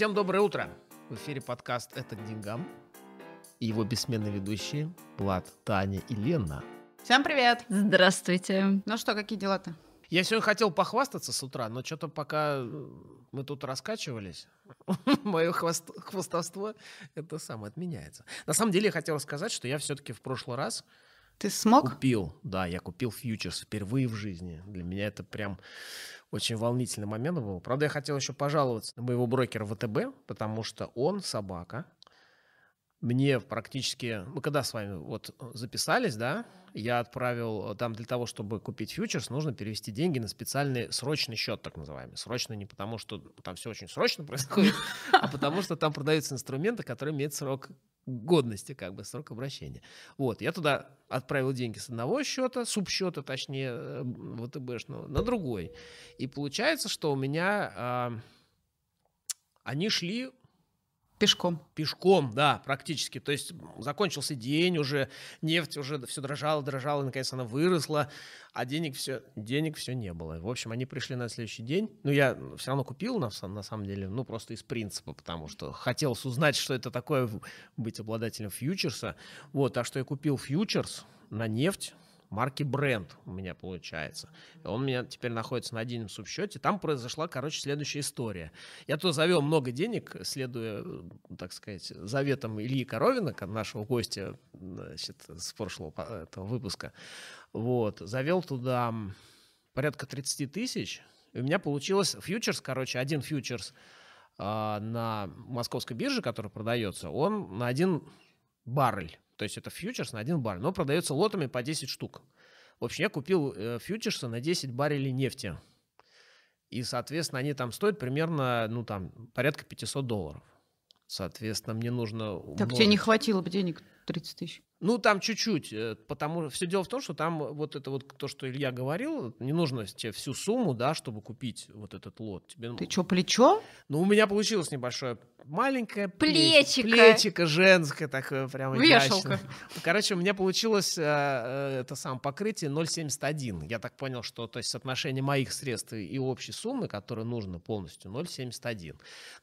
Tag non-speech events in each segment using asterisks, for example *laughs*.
Всем доброе утро! В эфире подкаст «Это к деньгам» и его бессменные ведущие Влад, Таня и Лена. Всем привет! Здравствуйте! Ну что, какие дела-то? Я сегодня хотел похвастаться с утра, но что-то пока э, мы тут раскачивались, *laughs* мое хвост, хвостовство это самое отменяется. На самом деле я хотел сказать, что я все-таки в прошлый раз ты смог? Купил, да, я купил фьючерс впервые в жизни. Для меня это прям очень волнительный момент был. Правда, я хотел еще пожаловаться на моего брокера ВТБ, потому что он, собака, мне практически, мы когда с вами вот э, записались, да, я отправил э, там для того, чтобы купить фьючерс, нужно перевести деньги на специальный срочный счет, так называемый. Срочно не потому, что там все очень срочно *laughs* происходит, а потому что там продаются инструменты, которые имеют срок годности, как бы срок обращения. Вот, я туда отправил деньги с одного счета, субсчета, точнее, э, ВТБшного, на другой. И получается, что у меня а, они шли Пешком. Пешком, да, практически. То есть закончился день уже, нефть уже все дрожала, дрожала, и, наконец она выросла, а денег все, денег все не было. В общем, они пришли на следующий день. Ну, я все равно купил, на, на самом деле, ну, просто из принципа, потому что хотелось узнать, что это такое быть обладателем фьючерса. Вот, а что я купил фьючерс на нефть, марки бренд у меня получается. Он у меня теперь находится на отдельном субсчете. Там произошла, короче, следующая история. Я туда завел много денег, следуя, э, так сказать, заветам Ильи Коровина, нашего гостя значит, с прошлого этого выпуска. Вот, завел туда порядка 30 тысяч. у меня получилось фьючерс, короче, один фьючерс э, на московской бирже, который продается, он на один баррель то есть это фьючерс на один бар, но продается лотами по 10 штук. В общем, я купил э, фьючерсы на 10 баррелей нефти. И, соответственно, они там стоят примерно, ну, там, порядка 500 долларов. Соответственно, мне нужно... Умножить. Так тебе не хватило бы денег 30 тысяч? Ну, там чуть-чуть, э, потому что все дело в том, что там вот это вот то, что Илья говорил, не нужно тебе всю сумму, да, чтобы купить вот этот лот. Тебе... Ты ну, что, плечо? Ну, у меня получилось небольшое маленькое плечико, плечико женское такое прямо Вешалка. Изящное. Ну, короче, у меня получилось э, э, это сам покрытие 0,71. Я так понял, что то есть соотношение моих средств и общей суммы, которая нужна полностью, 0,71.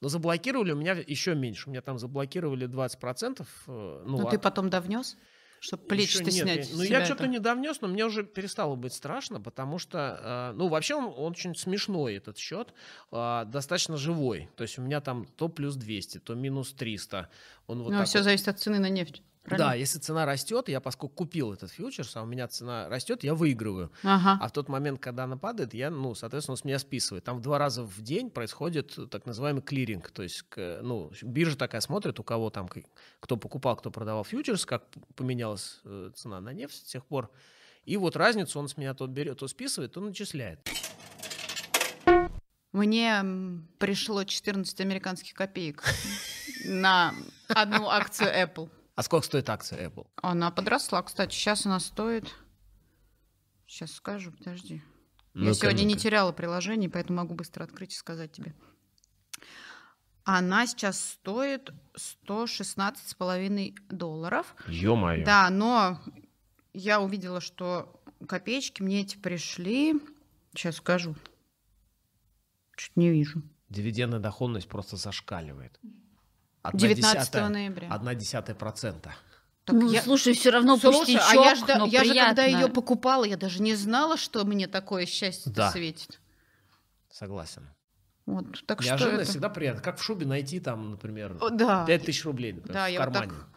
Но заблокировали у меня еще меньше. У меня там заблокировали 20%. Ну, Но ну, от... ты потом довнес? Чтобы плечи-то снять. Ну, я что-то не довнес, но мне уже перестало быть страшно, потому что, э, ну, вообще он, он очень смешной, этот счет, а, достаточно живой. То есть у меня там то плюс 200, то минус 300. Он вот ну, а все вот... зависит от цены на нефть. Правильно? Да, если цена растет, я поскольку купил этот фьючерс, а у меня цена растет, я выигрываю. Ага. А в тот момент, когда она падает, я, ну, соответственно, он с меня списывает. Там в два раза в день происходит так называемый клиринг. То есть, ну, биржа такая смотрит, у кого там, кто покупал, кто продавал фьючерс, как поменялась э, цена на нефть с тех пор. И вот разницу он с меня то берет, то списывает, то начисляет. Мне пришло 14 американских копеек *laughs* на одну акцию Apple. А сколько стоит акция Apple? Она подросла, кстати. Сейчас она стоит... Сейчас скажу, подожди. Ну, Я сегодня не теряла приложение, поэтому могу быстро открыть и сказать тебе. Она сейчас стоит 116,5 долларов. Ё-моё. Да, но я увидела, что копеечки мне эти пришли. Сейчас скажу. Чуть не вижу. Дивидендная доходность просто зашкаливает. 19 десятая, ноября. Одна десятая процента. Так ну, я... слушай, все равно слушай, пустячок, а я же, но я же когда ее покупала, я даже не знала, что мне такое счастье да. светит. Согласен. Вот, так Неожиданно что это... всегда приятно. Как в шубе найти там, например, да. тысяч рублей например, да, в кармане. Вот так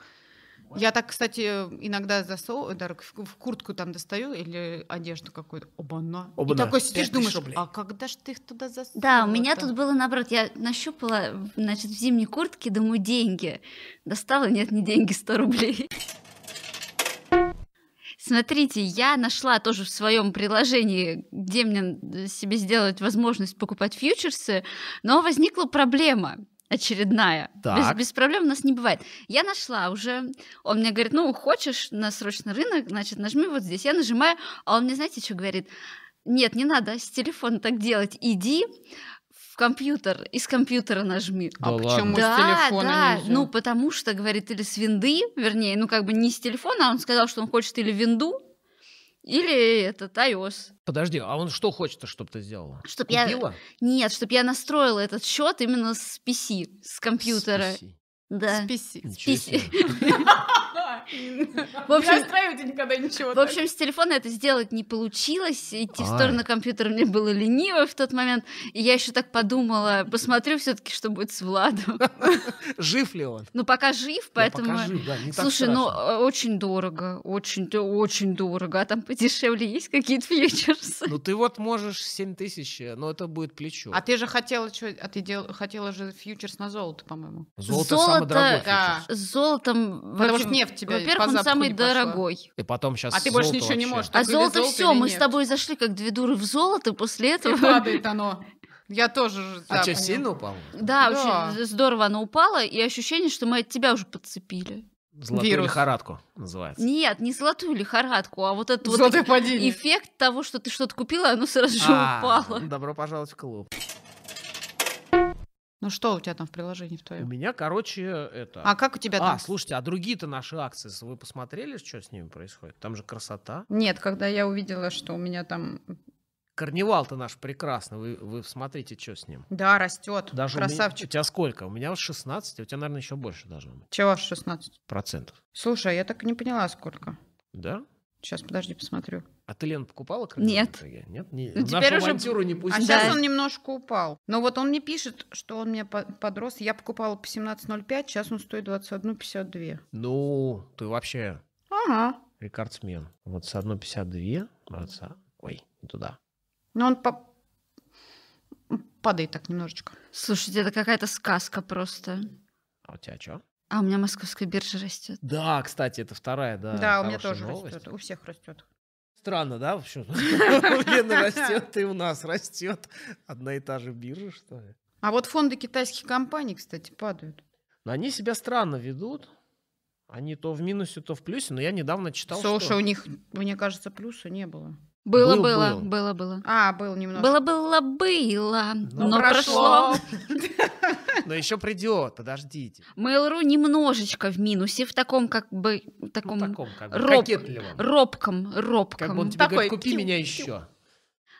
я так, кстати, иногда засовываю да, в куртку там достаю или одежду какую-то. Оба-на. Оба и такой сидишь, думаешь, рублей. а когда ж ты их туда засовывал? Да, у меня тут было наоборот. Я нащупала, значит, в зимней куртке, думаю, деньги. Достала, нет, не деньги, 100 рублей. Смотрите, я нашла тоже в своем приложении, где мне э, себе сделать возможность покупать фьючерсы, но возникла проблема очередная. Так. Без, без проблем у нас не бывает. Я нашла уже, он мне говорит, ну, хочешь на срочный рынок, значит, нажми вот здесь. Я нажимаю, а он мне, знаете, что говорит? Нет, не надо с телефона так делать, иди в компьютер, из компьютера нажми. Да а ладно? почему да, с телефона да, нельзя? ну, потому что, говорит, или с винды, вернее, ну, как бы не с телефона, а он сказал, что он хочет или винду, или этот iOS. Подожди, а он что хочет, чтобы ты сделала? Чтобы я... Нет, чтобы я настроила этот счет именно с PC, с компьютера. С PC. Да. С PC. *laughs* В общем, не настраивайте никогда ничего. В общем, с телефона это сделать не получилось. Идти в сторону компьютера мне было лениво в тот момент. И я еще так подумала, посмотрю все-таки, что будет с Владом. *laughs* Жив ли он? Ну, пока жив, поэтому... Слушай, ну, а, очень дорого. Очень, очень дорого. А там подешевле есть какие-то фьючерсы? Ну, ты вот можешь 7 тысяч, э, но это будет плечо. А ты же хотела, что? А ты дел... хотела же фьючерс на золото, по-моему. Золото, золото самый дорогой да. Э, фьючерс. Золотом... Потому вообще... что нефть тебя Во-первых, он самый дорогой. и потом сейчас А ты больше ничего вообще. не можешь. А золото, золото все, мы с тобой зашли как две дуры в золото, после этого... И падает оно. Я тоже. Да, а что, сильно упало? Да, да, очень здорово оно упало, и ощущение, что мы от тебя уже подцепили. Золотую Вирус. лихорадку называется. Нет, не золотую лихорадку, а вот этот вот эффект того, что ты что-то купила, оно сразу же а, упало. Добро пожаловать в клуб. Ну что у тебя там в приложении в твоем? У меня, короче, это... А как у тебя там? А, слушайте, а другие-то наши акции, вы посмотрели, что с ними происходит? Там же красота. Нет, когда я увидела, что у меня там... Карнивал-то наш прекрасный, вы, вы смотрите, что с ним. Да, растет, даже красавчик. У, меня, у тебя сколько? У меня 16, а у тебя, наверное, еще больше должно быть. Чего 16? Процентов. Слушай, а я так и не поняла, сколько. Да? Сейчас, подожди, посмотрю. А ты, Лен, покупала кредит? Нет. Нет? Не, ну, теперь уже... авантюру не пустила. А сейчас он немножко упал. Но вот он мне пишет, что он мне подрос. Я покупала по 17.05, сейчас он стоит 21.52. Ну, ты вообще... Ага. Рекордсмен. Вот с 1.52 молодца. Ой, не туда. Ну, он по... падает так немножечко. Слушайте, это какая-то сказка просто. А у тебя что? А у меня московская биржа растет. Да, кстати, это вторая, да. Да, у меня тоже новость. растет. У всех растет. Странно, да, в общем? *laughs* Лена ну растет, и у нас растет. Одна и та же биржа, что ли? А вот фонды китайских компаний, кстати, падают. Но они себя странно ведут. Они то в минусе, то в плюсе, но я недавно читал, Слушай, что... у них, мне кажется, плюса не было. Было, был, было, было, было. А, было немного. Было, было, было, но, но прошло. прошло. *laughs* Но еще придет, подождите. Mail.ru немножечко в минусе, в таком как бы таком, ну, таком как роб... робком, робком. Как бы он тебе Такой, говорит, купи меня еще.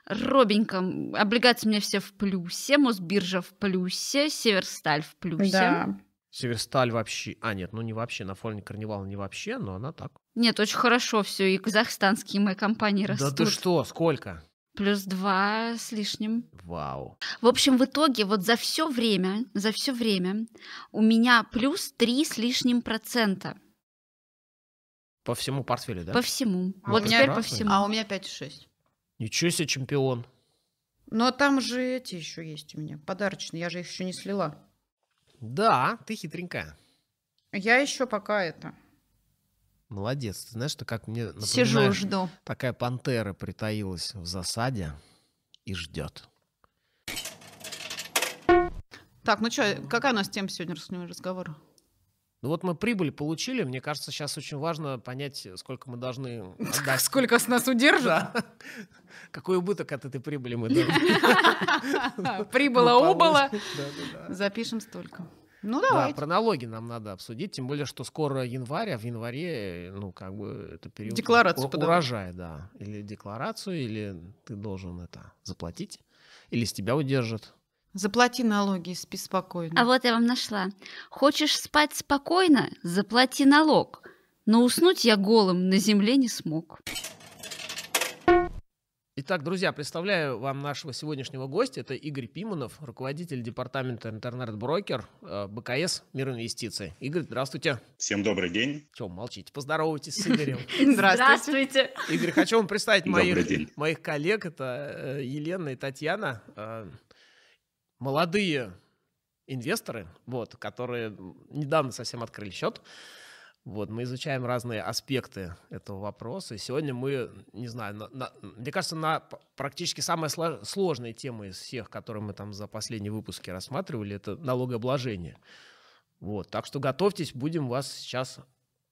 Робеньком. Облигации у меня все в плюсе, Мосбиржа в плюсе, Северсталь в плюсе. Да. Северсталь вообще... А, нет, ну не вообще, на фоне Карнивала не вообще, но она так. Нет, очень хорошо все, и казахстанские мои компании растут. Да ты что, сколько? плюс два с лишним. Вау. В общем, в итоге вот за все время, за все время у меня плюс три с лишним процента. По всему портфелю, да? По всему. Ну, вот теперь по всему. А у меня 5,6. Ничего себе чемпион. Но там же эти еще есть у меня, подарочные. Я же их еще не слила. Да, ты хитренькая. Я еще пока это Молодец. Ты знаешь, что как мне Сижу, жду. такая пантера притаилась в засаде и ждет. Так, ну что, какая у нас тема сегодня разговора? Ну вот мы прибыль получили, мне кажется, сейчас очень важно понять, сколько мы должны *laughs* отдать. Сколько с нас удержат? *laughs* Какой убыток от этой прибыли мы должны. *laughs* Прибыла-убыла. Запишем столько. Ну, давайте. Да, про налоги нам надо обсудить, тем более, что скоро январь, а в январе, ну, как бы, это период декларацию у- урожая, да. Или декларацию, или ты должен это заплатить, или с тебя удержат. Заплати налоги и спи спокойно. А вот я вам нашла. Хочешь спать спокойно? Заплати налог. Но уснуть я голым на земле не смог. Итак, друзья, представляю вам нашего сегодняшнего гостя. Это Игорь Пиманов, руководитель департамента интернет-брокер э, БКС «Мир инвестиций». Игорь, здравствуйте. Всем добрый день. Чем молчите? Поздоровайтесь с Игорем. *laughs* Здравствуйте. Игорь, хочу вам представить моих, моих коллег. Это э, Елена и Татьяна. Э, молодые инвесторы, вот, которые недавно совсем открыли счет. Вот, мы изучаем разные аспекты этого вопроса. И сегодня мы, не знаю, на, на, мне кажется, на практически самая сложная тема из всех, которые мы там за последние выпуски рассматривали, это налогообложение. Вот, так что готовьтесь, будем вас сейчас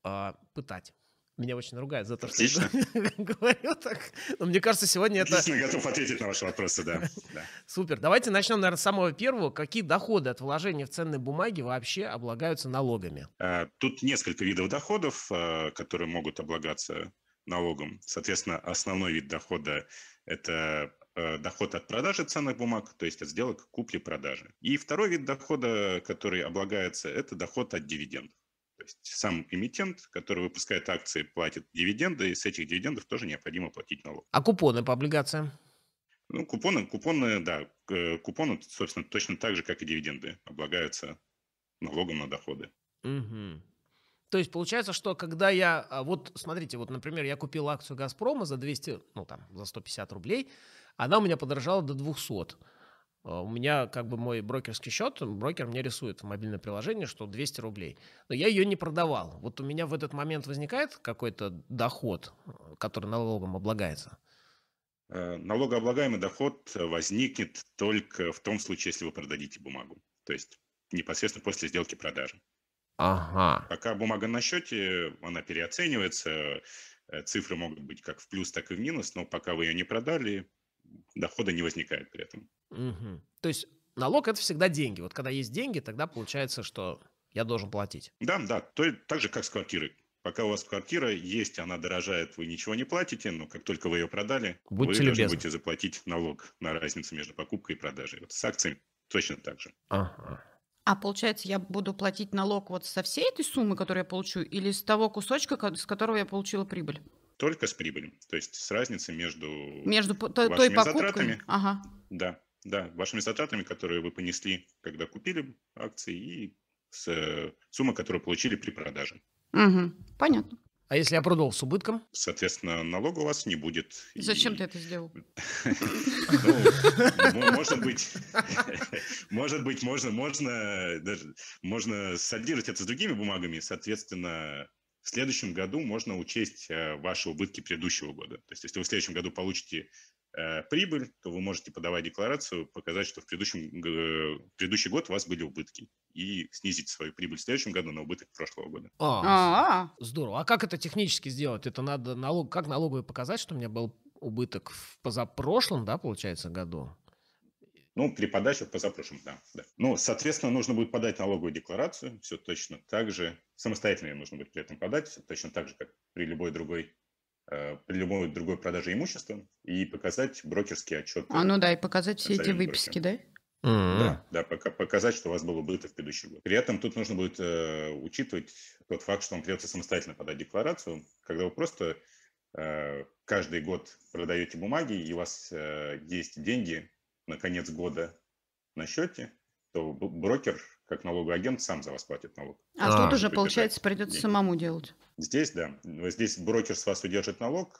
э, пытать. Меня очень ругают за то, что я *laughs* говорю так. Но мне кажется, сегодня это... Я готов ответить на ваши вопросы, да. *laughs* да. Супер. Давайте начнем, наверное, с самого первого. Какие доходы от вложения в ценные бумаги вообще облагаются налогами? А, тут несколько видов доходов, а, которые могут облагаться налогом. Соответственно, основной вид дохода – это а, доход от продажи ценных бумаг, то есть от сделок купли-продажи. И второй вид дохода, который облагается, это доход от дивидендов. То есть сам эмитент, который выпускает акции, платит дивиденды, и с этих дивидендов тоже необходимо платить налог. А купоны по облигациям? Ну, купоны, купоны, да, э, купоны, собственно, точно так же, как и дивиденды, облагаются налогом на доходы. Угу. То есть получается, что когда я, а, вот смотрите, вот, например, я купил акцию «Газпрома» за 200, ну там, за 150 рублей, она у меня подорожала до 200. А, у меня как бы мой брокерский счет, брокер мне рисует в мобильное приложение, что 200 рублей. Но я ее не продавал. Вот у меня в этот момент возникает какой-то доход, э, который налогом облагается? Э, налогооблагаемый доход возникнет только в том случае, если вы продадите бумагу. То есть непосредственно после сделки продажи. Ага. Пока бумага на счете, она переоценивается, э, цифры могут быть как в плюс, так и в минус, но пока вы ее не продали, дохода не возникает при этом. Угу. То есть налог это всегда деньги. Вот когда есть деньги, тогда получается, что я должен платить. Да, да. То, так же, как с квартирой. Пока у вас квартира есть, она дорожает, вы ничего не платите, но как только вы ее продали, Будьте вы любезны. должны будете заплатить налог на разницу между покупкой и продажей. Вот с акциями точно так же. Ага. А получается, я буду платить налог вот со всей этой суммы, которую я получу, или с того кусочка, с которого я получила прибыль? только с прибылью, то есть с разницей между, между вашими той затратами. Ага. Да, да, вашими затратами, которые вы понесли, когда купили акции, и с э, суммой, которую получили при продаже. Угу, понятно. А если я продал с убытком? Соответственно, налога у вас не будет. Зачем и... ты это сделал? *laughs* Ну, может быть, *laughs* может быть, можно, можно, можно содержать это с другими бумагами. Соответственно, в следующем году можно учесть э, ваши убытки предыдущего года. То есть если вы в следующем году получите э, прибыль, то вы можете подавать декларацию, показать, что в предыдущем, э, предыдущий год у вас были убытки и снизить свою прибыль в следующем году на убыток прошлого года. А, А-а-а. здорово. А как это технически сделать? Это надо налог, как налоговый показать, что у меня был убыток в позапрошлом, да, получается, году? Ну, при подаче позапрошлом, да, да. Ну, соответственно, нужно будет подать налоговую декларацию, все точно так же. Самостоятельно ее нужно будет при этом подать, все точно так же, как при любой другой э, при любой другой продаже имущества и показать брокерский отчет. А ну да, и показать все эти выписки, брокером. да? Mm-hmm. Да, да, показать, что у вас было убыток в предыдущий год. При этом тут нужно будет э, учитывать тот факт, что вам придется самостоятельно подать декларацию, когда вы просто э, каждый год продаете бумаги, и у вас э, есть деньги на конец года на счете, то брокер, как налоговый агент, сам за вас платит налог. А, а тут уже, получается, придется деньги. самому делать. Здесь, да. Здесь брокер с вас удержит налог,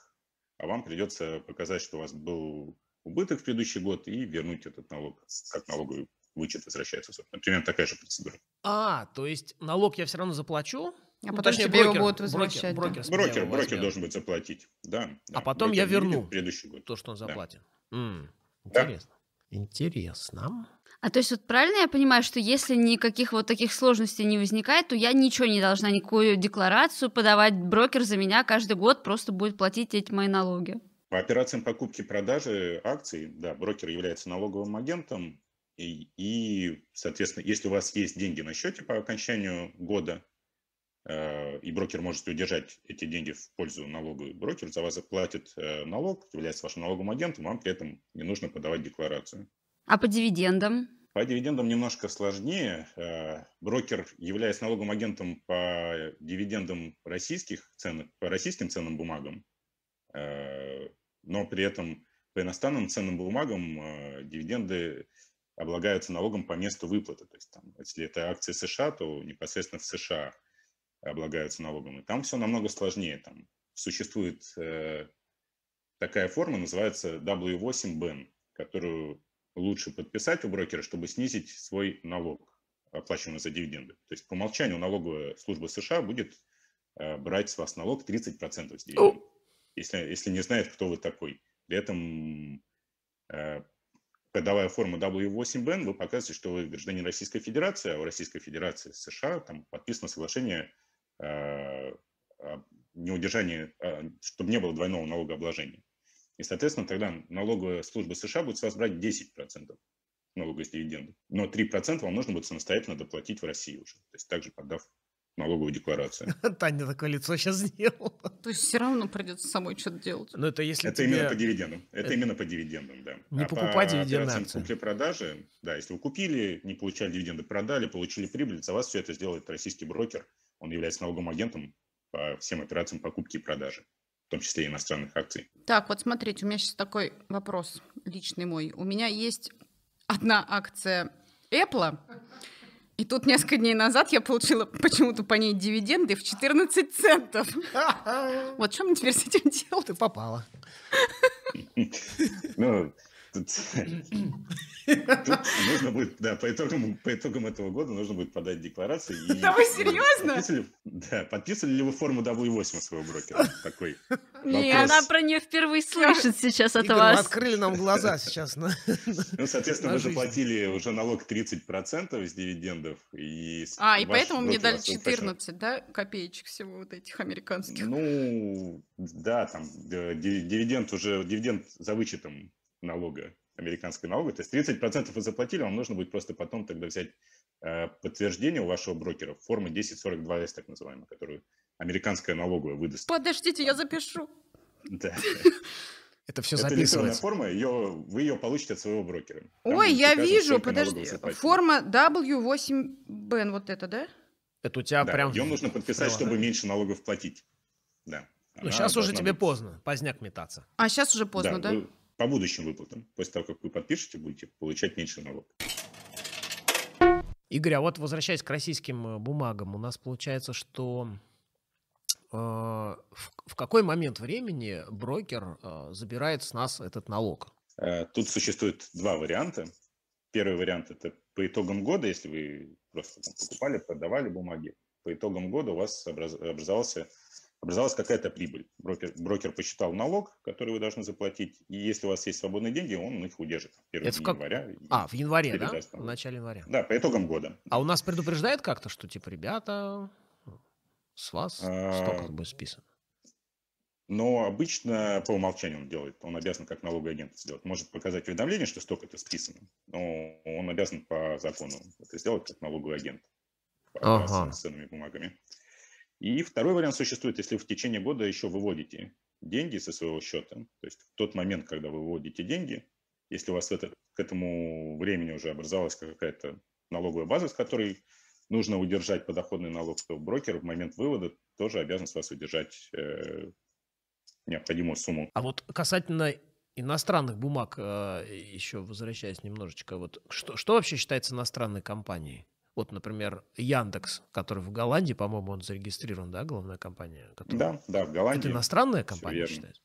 а вам придется показать, что у вас был убыток в предыдущий год, и вернуть этот налог, как налоговый вычет возвращается, Например, такая же процедура. А, то есть налог я все равно заплачу, а ну, потом точнее, тебе брокер, его будут возвращать. Брокер, да. брокер, брокер, брокер должен будет заплатить, да. А да. А потом я верну предыдущий год. то, что он заплатил. Да. М-м, интересно. Да. Интересно. А то есть вот правильно я понимаю, что если никаких вот таких сложностей не возникает, то я ничего не должна, никакую декларацию подавать, брокер за меня каждый год просто будет платить эти мои налоги? По операциям покупки-продажи акций, да, брокер является налоговым агентом, и, и, соответственно, если у вас есть деньги на счете по окончанию года, Э, и брокер может удержать эти деньги в пользу налога. брокер, за вас заплатит э, налог, является вашим налоговым агентом, вам при этом не нужно подавать декларацию. А по дивидендам? По дивидендам немножко сложнее. Э, брокер, являясь налоговым агентом по дивидендам российских цен, по российским ценным бумагам, но при этом по иностранным ценным бумагам дивиденды облагаются налогом по месту выплаты. То есть, там, если это акции США, то непосредственно в США – облагаются налогом. И там все намного сложнее. Там существует э, такая форма, называется W8-BEN, которую лучше подписать у брокера, чтобы снизить свой налог, оплачиваемый за дивиденды. То есть по умолчанию налоговая служба США будет э, брать с вас налог 30% с дивидендов, если, если не знает, кто вы такой. При этом э, подавая форму W8-BEN, вы показываете, что вы гражданин Российской Федерации, а у Российской Федерации США там подписано соглашение Э, а, неудержание, а, чтобы не было двойного налогообложения. И, соответственно, тогда налоговая служба США будет с вас брать 10% налога с дивидендов. Но 3% вам нужно будет самостоятельно доплатить в России уже. То есть также подав налоговую декларацию. *laughs* Таня такое лицо сейчас сделала. То есть все равно придется самой что-то делать. Но ну, это если это тебе... именно по дивидендам. Это, это именно по дивидендам, да. Не а покупать по дивидендные акции. купли-продажи, да, если вы купили, не получали дивиденды, продали, получили прибыль, за вас все это сделает российский брокер – он является налоговым агентом по всем операциям покупки и продажи, в том числе иностранных акций. Так, вот смотрите, у меня сейчас такой вопрос личный мой. У меня есть одна акция Apple, и тут несколько дней назад я получила почему-то по ней дивиденды в 14 центов. *laughs* Вот что мне теперь с этим делать? Ты попала. Ну, Тут, тут *laughs* нужно будет, да, по итогам, по итогам этого года нужно будет подать декларацию. И, да вы серьезно? Подписали, да, подписали ли вы форму W8 своего брокера? Такой Не, она про нее впервые слышит сейчас от Игорь, ну, вас. открыли нам глаза сейчас. На, ну, соответственно, на вы жизнь. заплатили уже налог 30% с дивидендов. И а, и поэтому мне дали 14, да, копеечек всего вот этих американских? Ну, да, там дивиденд уже, дивиденд за вычетом налога, американской налога. То есть 30% вы заплатили, вам нужно будет просто потом тогда взять э, подтверждение у вашего брокера, формы 1042 s так называемая, которую американская налоговая выдаст. Подождите, я запишу. Да. *laughs* Это все записывается. Это форма, ее, вы ее получите от своего брокера. Там Ой, я вижу, подожди, форма W8BN, вот это, да? Это у тебя да, прям... Ее нужно подписать, чтобы меньше налогов платить. Да. Ну, сейчас уже тебе быть... поздно, поздняк метаться. А сейчас уже поздно, да? да? Вы ну, по будущим выплатам. После того, как вы подпишете, будете получать меньше налог. Игорь, а вот возвращаясь к российским э, бумагам, у нас получается, что э, в, в какой момент времени брокер э, забирает с нас этот налог? Э, тут существует два варианта. Первый вариант – это по итогам года, если вы просто там, покупали, продавали бумаги, по итогам года у вас образовался образовалась какая-то прибыль. Брокер, брокер посчитал налог, который вы должны заплатить, и если у вас есть свободные деньги, он их удержит. В первый Это в как... января. А, в январе, да? Налог. В начале января. Да, по итогам года. А у нас предупреждает как-то, что типа, ребята, с вас а... столько будет списано? Но обычно по умолчанию он делает. Он обязан как налоговый агент сделать. Может показать уведомление, что столько-то списано, но он обязан по закону это сделать как налоговый агент по ага. ценными бумагами. И второй вариант существует, если вы в течение года еще выводите деньги со своего счета, то есть в тот момент, когда вы выводите деньги, если у вас это, к этому времени уже образовалась какая-то налоговая база, с которой нужно удержать подоходный налог, то брокер в момент вывода тоже обязан с вас удержать э, необходимую сумму. А вот касательно иностранных бумаг, э, еще возвращаясь немножечко, вот что, что вообще считается иностранной компанией? Вот, например, Яндекс, который в Голландии, по-моему, он зарегистрирован, да, главная компания? Которая... Да, да, в Голландии. Это иностранная компания считается?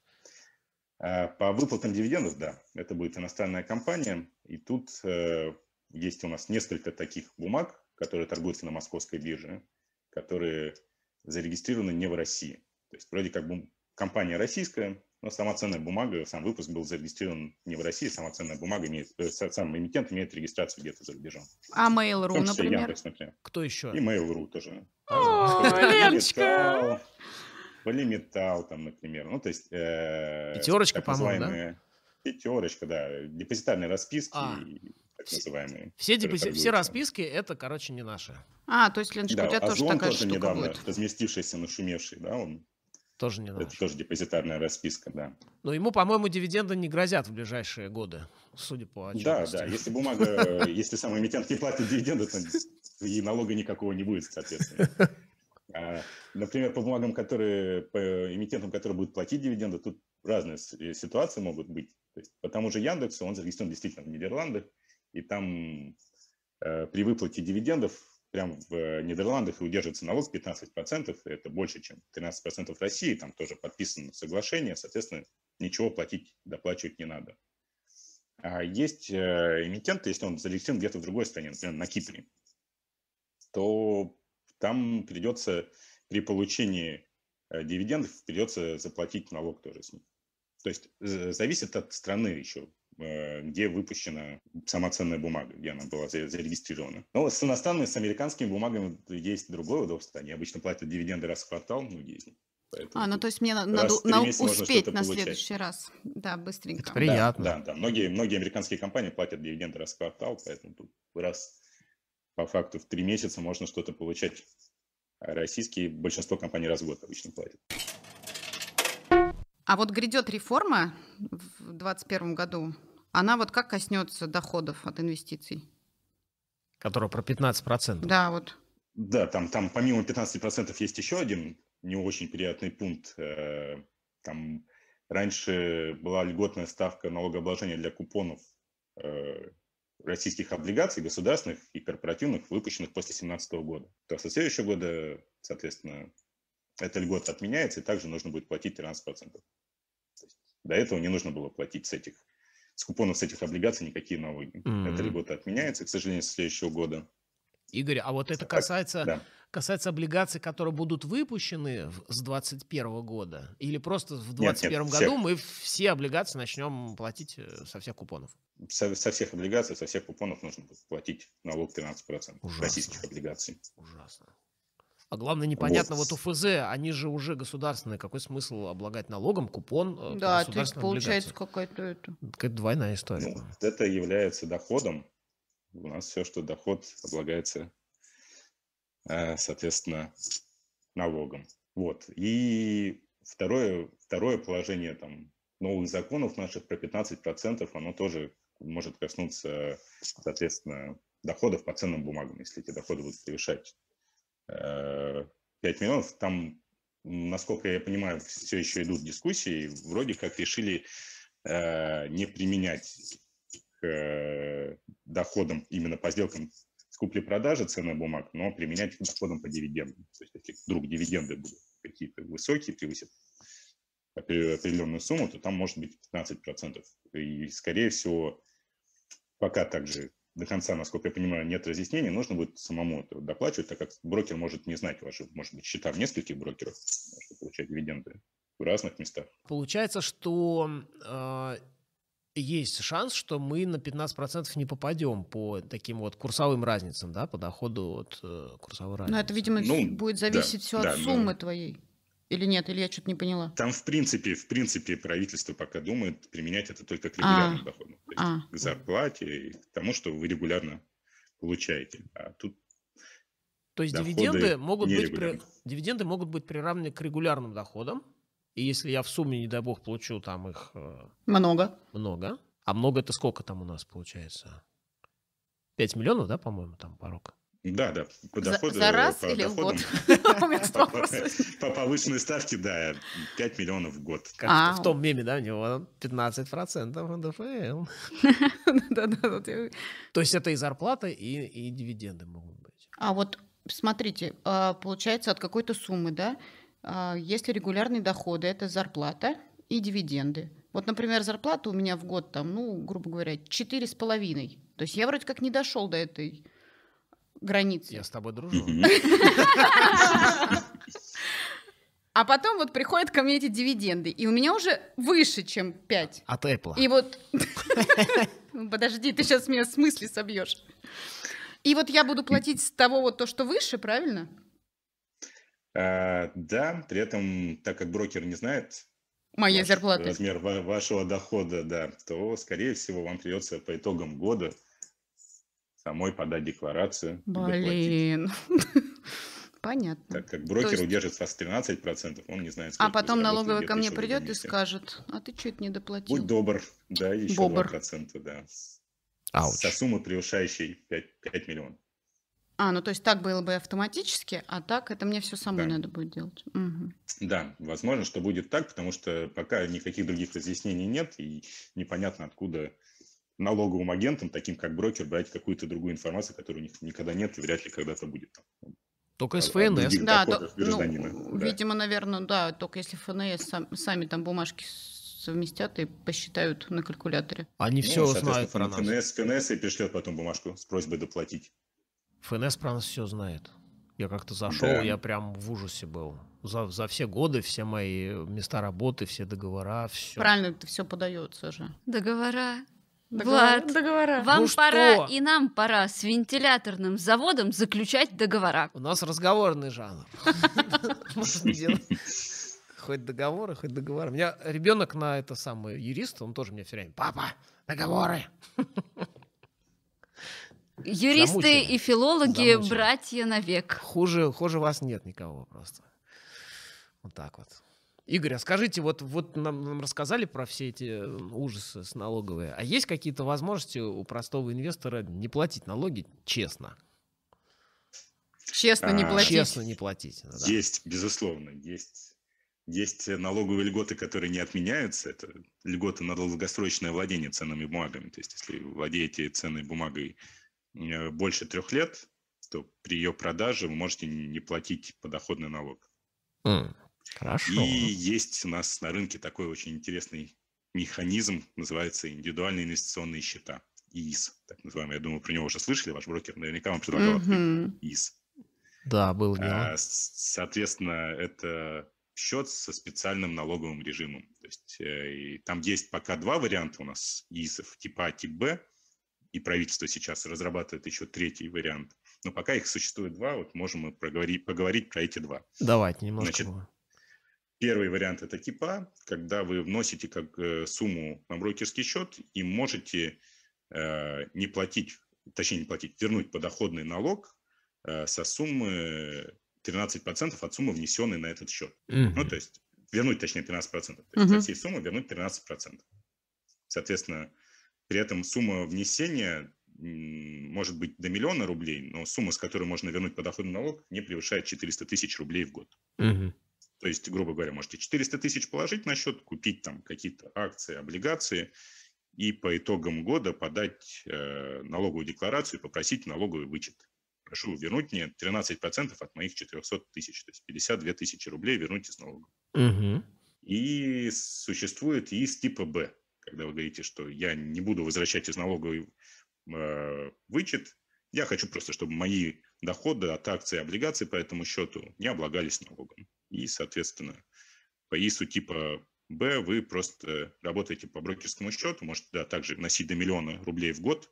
А, по выплатам дивидендов, да, это будет иностранная компания. И тут э, есть у нас несколько таких бумаг, которые торгуются на московской бирже, которые зарегистрированы не в России. То есть вроде как бы компания российская, но ну, сама ценная бумага, сам выпуск был зарегистрирован не в России, сама ценная бумага имеет, э, сам эмитент имеет регистрацию где-то за рубежом. А Mail.ru, например? Яндекс, например? Кто еще? И Mail.ru тоже. О, Леночка! Полиметал, там, например. Ну, то есть... Э, Пятерочка, по-моему, да? Пятерочка, да. Депозитарные расписки. А. так называемые. Все, депози... все расписки это, короче, не наши. А, то есть, Леночка, да, у тебя Озон тоже такая тоже штука недавно разместившийся, нашумевший, да, он тоже не наш. Это тоже депозитарная расписка, да. Но ему, по-моему, дивиденды не грозят в ближайшие годы, судя по отчетности. Да, да. Если бумага, *laughs* если сам эмитент не платит дивиденды, то и налога никакого не будет, соответственно. А, например, по бумагам, которые, по эмитентам, которые будут платить дивиденды, тут разные э, ситуации могут быть. То есть, по тому же Яндексу он зарегистрирован действительно в Нидерландах, и там э, при выплате дивидендов Прям в Нидерландах и удерживается налог 15%, это больше, чем 13% в России, там тоже подписано соглашение, соответственно, ничего платить, доплачивать не надо. А есть э, эмитент, если он зарегистрирован где-то в другой стране, например, на Кипре, то там придется при получении э, дивидендов придется заплатить налог тоже с ним. То есть э, зависит от страны еще, Э, где выпущена сама ценная бумага, где она была зарегистрирована. Но с иностранными, с американскими бумагами есть другое удобство. Они обычно платят дивиденды раз в квартал, ну, есть. Поэтому а, ну то есть мне надо на, успеть на получать. следующий раз. Да, быстренько. Это приятно. Да, да, да. Многие, многие американские компании платят дивиденды раз в квартал, поэтому тут раз по факту в три месяца можно что-то получать. А российские большинство компаний раз в год обычно платят. А вот грядет реформа в 2021 году. Она вот как коснется доходов от инвестиций? Которая про 15%. Да, вот. Да, там, там помимо 15% есть еще один не очень приятный пункт. Э, там раньше была льготная ставка налогообложения для купонов э, российских облигаций, государственных и корпоративных, выпущенных после 2017 года. То со следующего года, соответственно, эта льгота отменяется, и также нужно будет платить 13%. до этого не нужно было платить с этих с купонов с этих облигаций никакие налоги. Mm-hmm. Эта льгота отменяется, к сожалению, с следующего года. Игорь, а вот это касается, да. касается облигаций, которые будут выпущены с 2021 года? Или просто в 2021 году всех. мы все облигации начнем платить э, со всех купонов? Со, со всех облигаций, со всех купонов нужно будет платить налог 13% Ужасно. российских облигаций. Ужасно. А главное, непонятно, вот, вот УФЗ, они же уже государственные. Какой смысл облагать налогом купон? Э, да, то есть получается какая-то это... Какая-то двойная история. Ну, это является доходом. У нас все, что доход, облагается, э, соответственно, налогом. Вот. И второе, второе положение там новых законов наших про 15%, оно тоже может коснуться, соответственно, доходов по ценным бумагам, если эти доходы будут превышать 5 э, миллионов, там, насколько я понимаю, все еще идут дискуссии, вроде как решили э, не применять к э, доходам именно по сделкам с купли-продажи ценных бумаг, но применять к доходам по дивидендам. То есть, если вдруг дивиденды будут какие-то высокие, превысят определенную сумму, то там может быть 15%. И, скорее всего, пока также до конца, насколько я понимаю, нет разъяснений, нужно будет самому это доплачивать, так как брокер может не знать ваши, может быть, счета в нескольких брокеров, чтобы получать дивиденды в разных местах. Получается, что э, есть шанс, что мы на 15% не попадем по таким вот курсовым разницам, да, по доходу от э, курсовой ну, разницы. Но это, видимо, ну, будет зависеть да, все от да, суммы ну... твоей. Или нет, или я что-то не поняла? Там, в принципе, в принципе, правительство пока думает применять это только к а, регулярным а, доходам. То есть а. к зарплате и к тому, что вы регулярно получаете. А тут то есть дивиденды могут, быть при... дивиденды могут быть приравнены к регулярным доходам. И если я в сумме, не дай бог, получу там их... Э, много. Много. А много это сколько там у нас получается? 5 миллионов, да, по-моему, там порог? Да, да, по доходу. За, за раз по или доходам, в год? *laughs* По повышенной ставке, да, 5 миллионов в год. Как а, в том меме, да, у него 15% НДФЛ. Эм. *laughs* То есть это и зарплата, и дивиденды могут быть. А вот смотрите, а, получается от какой-то суммы, да, а, если регулярные доходы, это зарплата и дивиденды. Вот, например, зарплата у меня в год там, ну, грубо говоря, 4,5. То есть я вроде как не дошел до этой границы. Я с тобой дружу. А потом вот приходят ко мне эти дивиденды, и у меня уже выше, чем 5. От Apple. И вот... *laughs* Подожди, ты сейчас меня с мысли собьешь. И вот я буду платить с того вот то, что выше, правильно? А, да, при этом, так как брокер не знает Моей ваш, зарплаты. размер вашего дохода, да, то, скорее всего, вам придется по итогам года самой подать декларацию. Блин. *laughs* Понятно. Так как брокер То есть... удержится с 13%, он не знает, А потом налоговый ко мне придет и скажет, а ты что-то не доплатил. Будь добр, да, еще Бобр. 2%, да. Ауч. Со суммы, превышающей 5, 5 миллионов. А, ну то есть так было бы автоматически, а так это мне все самой да. надо будет делать. Угу. Да, возможно, что будет так, потому что пока никаких других разъяснений нет, и непонятно, откуда налоговым агентам, таким как брокер, брать какую-то другую информацию, которой у них никогда нет и вряд ли когда-то будет. Ну, только из ФНС. Да, то, ну, да, видимо, наверное, да, только если ФНС сам, сами там бумажки совместят и посчитают на калькуляторе. Они ну, все знают. про нас. ФНС, ФНС и перешлет потом бумажку с просьбой доплатить. ФНС про нас все знает. Я как-то зашел, да. я прям в ужасе был. За, за все годы, все мои места работы, все договора, все. Правильно, это все подается же. Договора. Влад, договора. вам ну пора что? и нам пора с вентиляторным заводом заключать договора. У нас разговорный жанр. *laughs* Хоть договоры, хоть договоры. У меня ребенок на это самое юрист, он тоже мне все время, папа, договоры. Юристы и филологи Замучили. братья навек. Хуже, хуже вас нет никого просто. Вот так вот. Игорь, а скажите, вот, вот нам, нам рассказали про все эти э, ужасы с налоговой, а есть какие-то возможности у простого инвестора не платить налоги честно? Честно не а, платить. Честно не платить. Да. Есть, безусловно, есть. Есть налоговые льготы, которые не отменяются. Это льготы на долгосрочное владение ценными бумагами. То есть, если владеете ценной бумагой э, больше трех лет, то при ее продаже вы можете не платить подоходный налог. Mm. Хорошо. И есть у нас на рынке такой очень интересный механизм, называется индивидуальные инвестиционные счета, ИИС, так называемый. Я думаю, про него уже слышали, ваш брокер наверняка вам предлагал mm-hmm. ИИС. Да, был дело. А, соответственно, это счет со специальным налоговым режимом. То есть э, там есть пока два варианта у нас ИИСов, типа А, тип Б, и правительство сейчас разрабатывает еще третий вариант. Но пока их существует два, вот можем мы проговорить, поговорить про эти два. Давайте немножко. Значит, Первый вариант – это типа, когда вы вносите как э, сумму на брокерский счет и можете э, не платить, точнее не платить, вернуть подоходный налог э, со суммы 13% от суммы, внесенной на этот счет. Mm-hmm. Ну, то есть вернуть, точнее, 13%. То есть mm-hmm. от всей суммы вернуть 13%. Соответственно, при этом сумма внесения может быть до миллиона рублей, но сумма, с которой можно вернуть подоходный налог, не превышает 400 тысяч рублей в год. Угу. То есть, грубо говоря, можете 400 тысяч положить на счет, купить там какие-то акции, облигации и по итогам года подать э, налоговую декларацию и попросить налоговый вычет. Прошу вернуть мне 13% от моих 400 тысяч, то есть 52 тысячи рублей вернуть из налога. Угу. И существует из типа Б, когда вы говорите, что я не буду возвращать из налоговый э, вычет, я хочу просто, чтобы мои доходы от акций и облигаций по этому счету не облагались налогом и, соответственно, по ИСу типа Б вы просто работаете по брокерскому счету, можете да, также носить до миллиона рублей в год,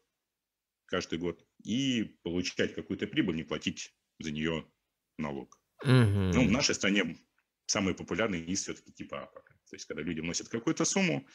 каждый год, и получать какую-то прибыль, не платить за нее налог. Угу. Ну, в нашей стране самый популярный ИС все-таки типа А пока. То есть, когда люди вносят какую-то сумму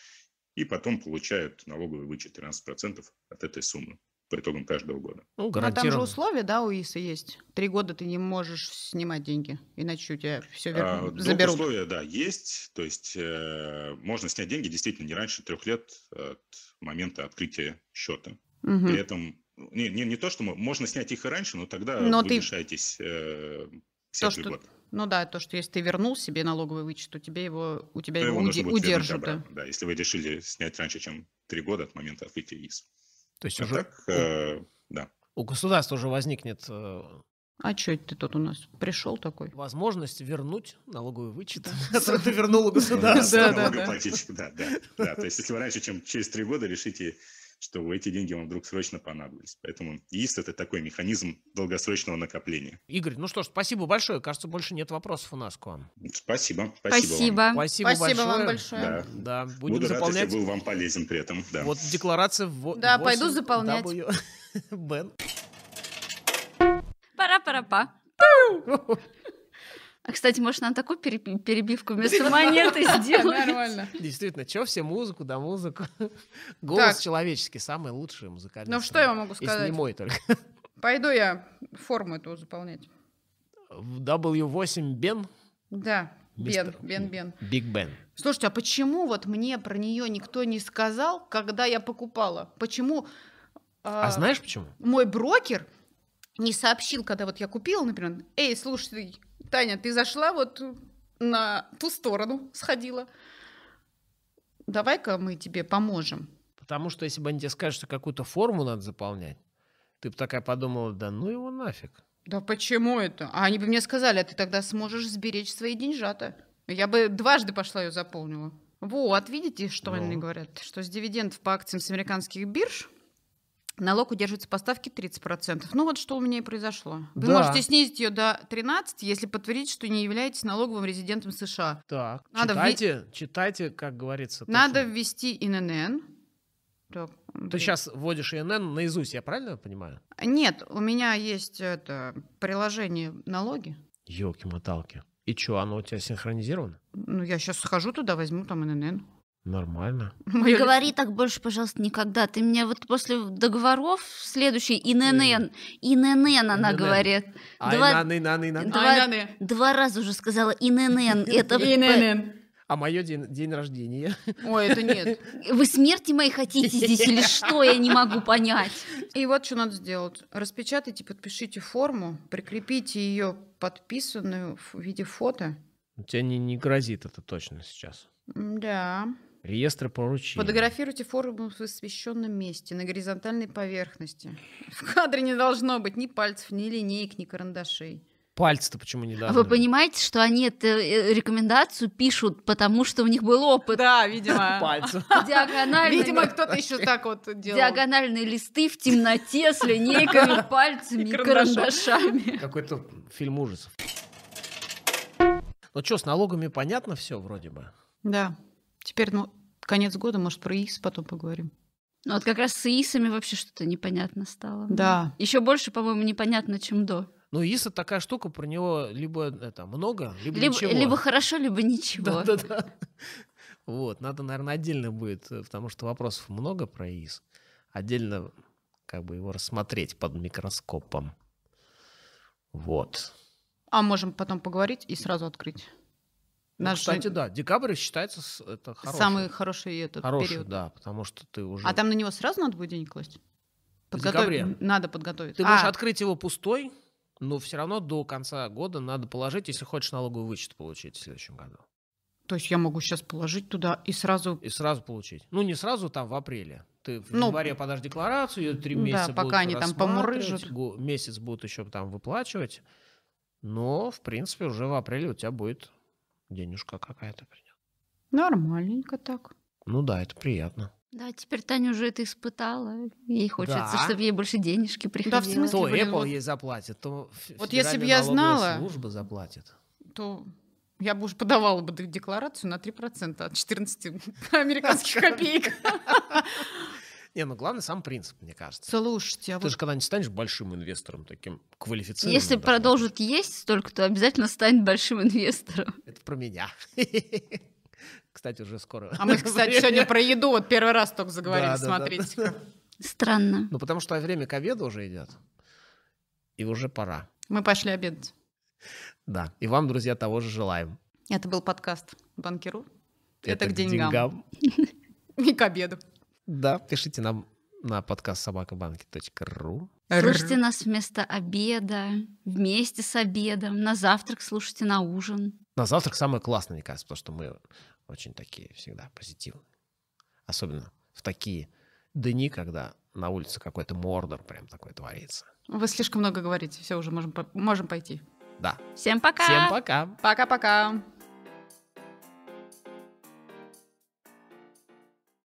и потом получают налоговый вычет 13% от этой суммы по итогам каждого года. Ну, гарантированно. Но там же условия, да, у ИСа есть? Три года ты не можешь снимать деньги, иначе у тебя все вер... а, ну, заберут. Условия, да, есть. То есть э, можно снять деньги действительно не раньше трех лет от момента открытия счета. Угу. При этом не, не, не то, что можно снять их и раньше, но тогда но вы ты... лишаетесь э, то, льгот. Что... Ну да, то, что если ты вернул себе налоговый вычет, то тебе его, у тебя то э, его, его уди- удержат. Да. да, если вы решили снять раньше, чем три года от момента открытия ИС. То есть а уже... Так, э, да. У государства уже возникнет... Э... А что это ты тут у нас пришел такой? Возможность вернуть налоговый вычет, *laughs* который ты вернула *laughs* государству. Да, да, да. Да, то есть если вы раньше, чем через три года решите что эти деньги вам вдруг срочно понадобились. Поэтому ИИС – это такой механизм долгосрочного накопления. Игорь, ну что ж, спасибо большое. Кажется, больше нет вопросов у нас к вам. Спасибо. Спасибо. Спасибо, вам. спасибо, спасибо большое. вам большое. Да. да. Будем Буду заполнять. рад, если был вам полезен при этом. Да. Вот декларация... В... Да, 8... пойду заполнять. W... *laughs* Бен. Пара-пара-па. *laughs* А, кстати, может, нам такую перебивку *laughs* вместо монеты сделать? Нормально. Действительно, чё все музыку да музыку? Голос человеческий, самый лучший музыкальный. Ну что я могу сказать? не мой только. *laughs* Пойду я форму эту заполнять. W8 Ben. Да, Бен, Бен, Бен. Биг Бен. Слушайте, а почему вот мне про нее никто не сказал, когда я покупала? Почему? А, а знаешь почему? Мой брокер не сообщил, когда вот я купила, например, эй, слушай, Таня, ты зашла вот на ту сторону, сходила. Давай-ка мы тебе поможем. Потому что если бы они тебе скажут, что какую-то форму надо заполнять, ты бы такая подумала, да ну его нафиг. Да почему это? А они бы мне сказали, а ты тогда сможешь сберечь свои деньжата. Я бы дважды пошла ее заполнила. Вот, видите, что ну. они говорят? Что с дивидендов по акциям с американских бирж Налог удерживается поставки 30%. Ну вот что у меня и произошло. Вы да. можете снизить ее до 13, если подтвердить, что не являетесь налоговым резидентом США. Так, Надо читайте, вве... читайте, как говорится. Надо точно. ввести ИНН. Так, Ты сейчас вводишь ИНН наизусть, я правильно понимаю? Нет, у меня есть это приложение налоги. Елки-моталки. И что, оно у тебя синхронизировано? Ну, я сейчас схожу туда, возьму там ИНН. Нормально. Мое... Говори так больше, пожалуйста, никогда. Ты мне вот после договоров следующий ИНН, ИНН она говорит. А два, два, а два раза уже сказала ИНН. *laughs* Это ИНН. А мое день, день рождения. *laughs* Ой, это нет. Вы смерти моей хотите здесь или что? Я не могу понять. И вот что надо сделать. Распечатайте, подпишите форму, прикрепите ее подписанную в виде фото. Тебе не, не грозит это точно сейчас. Да. Реестры поручений. Фотографируйте форум в освещенном месте, на горизонтальной поверхности. В кадре не должно быть ни пальцев, ни линеек, ни карандашей. Пальцы-то почему не должны? А вы понимаете, что они эту э, рекомендацию пишут, потому что у них был опыт? Да, видимо. *laughs* Пальцы. *laughs* Диагональные. Видимо, кто-то еще так вот делал. Диагональные листы в темноте с линейками, *laughs* пальцами и карандашами. Какой-то фильм ужасов. Ну что, с налогами понятно все вроде бы? Да. Теперь, ну, конец года, может, про ИИС потом поговорим. Ну вот как раз с ИИСами вообще что-то непонятно стало. Да. Еще больше, по-моему, непонятно, чем до. Ну, это такая штука, про него либо это, много, либо, либо ничего. Либо хорошо, либо ничего. Да-да-да. Вот, надо, наверное, отдельно будет, э, потому что вопросов много про ИС. Отдельно как бы его рассмотреть под микроскопом. Вот. А можем потом поговорить и сразу открыть. Ну, Наш... Кстати, да, декабрь считается это хороший. Самый хороший этот хороший, период. да, потому что ты уже... А там на него сразу надо будет денег класть? Подготов... Надо подготовить. Ты а. можешь открыть его пустой, но все равно до конца года надо положить, если хочешь налоговый вычет получить в следующем году. То есть я могу сейчас положить туда и сразу... И сразу получить. Ну, не сразу, там, в апреле. Ты в ну, январе подашь декларацию, ее три месяца да, пока они там помурыжат. Месяц будут еще там выплачивать. Но, в принципе, уже в апреле у тебя будет денежка какая-то придет. Нормальненько так. Ну да, это приятно. Да, теперь Таня уже это испытала. Ей хочется, да. чтобы ей больше денежки приходило. Да, в смысле, то Apple вот... ей заплатит, то вот если бы я знала, служба заплатит. То я бы уже подавала бы декларацию на 3% от 14 *laughs* американских копеек. *laughs* Не, ну главное сам принцип, мне кажется. Слушайте, а Ты вот... же когда не станешь большим инвестором, таким квалифицированным. Если продолжит быть. есть столько, то обязательно станет большим инвестором. *laughs* Это про меня. *laughs* Кстати, уже скоро. А мы, *laughs* кстати, сегодня про еду вот первый раз только заговорили, да, смотрите. да. Странно. Ну, потому что время к обеду уже идет. И уже пора. Мы пошли обедать. Да. И вам, друзья, того же желаем. Это был подкаст «Банкиру». Это, Это к деньгам. деньгам. И к обеду. Да, пишите нам на подкаст собакабанки.ру. Слушайте нас вместо обеда, вместе с обедом, на завтрак слушайте, на ужин. На завтрак самое классное, мне кажется, потому что мы очень такие всегда позитивные. Особенно в такие дни, когда на улице какой-то мордор прям такой творится. Вы слишком много говорите, все уже можем, можем пойти. Да. Всем пока. Всем пока. Пока-пока.